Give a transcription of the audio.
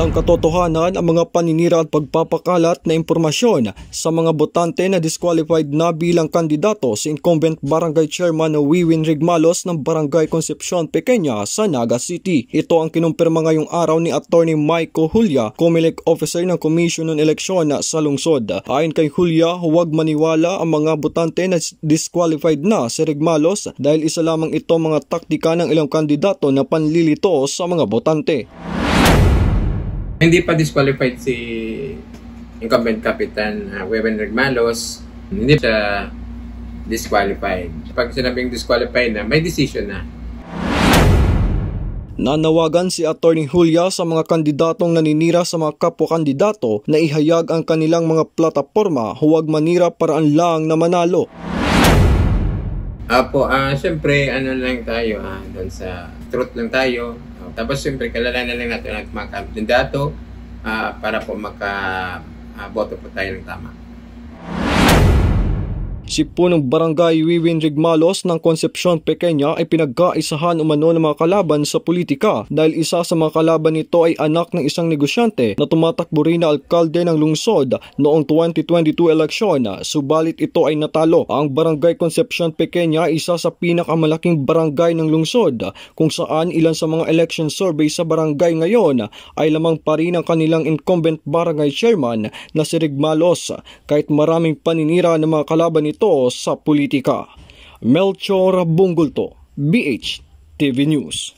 Walang katotohanan ang mga paninira at pagpapakalat na impormasyon sa mga botante na disqualified na bilang kandidato si incumbent barangay chairman na Wiwin Rigmalos ng barangay Concepcion Pequeña sa Naga City. Ito ang kinumpirma ngayong araw ni Attorney Michael Julia, Comelec Officer ng Commission on Election sa lungsod. Ayon kay Julia, huwag maniwala ang mga botante na disqualified na si Rigmalos dahil isa lamang ito mga taktika ng ilang kandidato na panlilito sa mga botante. Hindi pa disqualified si incumbent captain uh, Weben Regmalos. Hindi siya disqualified. Pag sinabing disqualified na, may decision na. Nanawagan si Attorney Julia sa mga kandidatong naninira sa mga kapwa-kandidato na ihayag ang kanilang mga plataforma huwag manira paraan lang na manalo. Apo, ah, uh, syempre, ano lang tayo, ah, dun sa truth lang tayo, tao. Tapos siyempre na lang natin ang mga kandidato uh, para po maka uh, ah, boto po tayo ng tama. Si po ng barangay Wiwin Rigmalos ng Concepcion Pequeña ay pinagkaisahan umano ng mga kalaban sa politika dahil isa sa mga kalaban nito ay anak ng isang negosyante na tumatakbo rin na alkalde ng lungsod noong 2022 eleksyon subalit ito ay natalo. Ang barangay Concepcion Pequeña ay isa sa pinakamalaking barangay ng lungsod kung saan ilan sa mga election survey sa barangay ngayon ay lamang pa rin ang kanilang incumbent barangay chairman na si Rigmalos kahit maraming paninira ng mga kalaban nito ito sa politika. Melchor Bungulto, BH TV News.